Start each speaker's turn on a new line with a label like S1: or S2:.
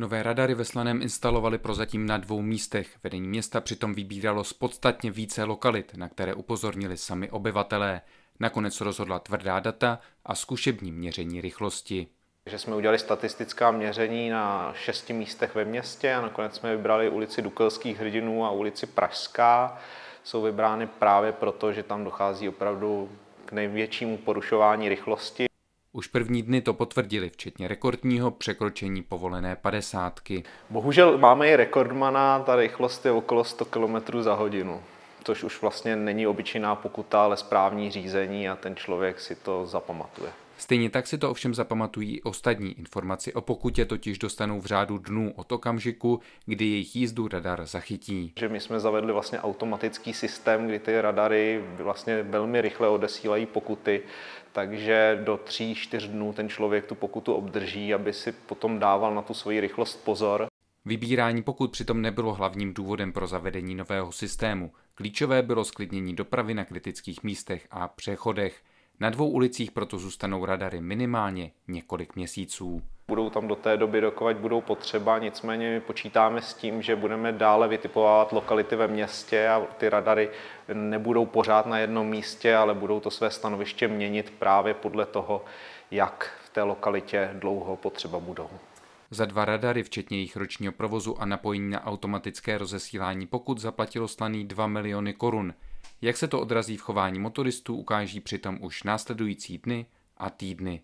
S1: Nové radary ve Slaném instalovali prozatím na dvou místech. Vedení města přitom vybíralo z podstatně více lokalit, na které upozornili sami obyvatelé. Nakonec rozhodla tvrdá data a zkušební měření rychlosti.
S2: Že jsme udělali statistická měření na šesti místech ve městě a nakonec jsme vybrali ulici Dukelských hrdinů a ulici Pražská. Jsou vybrány právě proto, že tam dochází opravdu k největšímu porušování rychlosti.
S1: Už první dny to potvrdili, včetně rekordního překročení povolené padesátky.
S2: Bohužel máme i rekordmana, ta rychlost je okolo 100 km za hodinu což už vlastně není obyčejná pokuta, ale správní řízení a ten člověk si to zapamatuje.
S1: Stejně tak si to ovšem zapamatují i ostatní. Informaci o pokutě totiž dostanou v řádu dnů od okamžiku, kdy jejich jízdu radar zachytí.
S2: Že my jsme zavedli vlastně automatický systém, kdy ty radary vlastně velmi rychle odesílají pokuty, takže do tří, čtyř dnů ten člověk tu pokutu obdrží, aby si potom dával na tu svoji rychlost pozor.
S1: Vybírání pokud přitom nebylo hlavním důvodem pro zavedení nového systému. Klíčové bylo sklidnění dopravy na kritických místech a přechodech. Na dvou ulicích proto zůstanou radary minimálně několik měsíců.
S2: Budou tam do té doby, dokovat, budou potřeba, nicméně my počítáme s tím, že budeme dále vytipovat lokality ve městě a ty radary nebudou pořád na jednom místě, ale budou to své stanoviště měnit právě podle toho, jak v té lokalitě dlouho potřeba budou. Za
S1: dva radary, včetně jejich ročního provozu a napojení na automatické rozesílání pokud zaplatilo slaný 2 miliony korun – jak se to odrazí v chování motoristů, ukáží přitom už následující dny a týdny.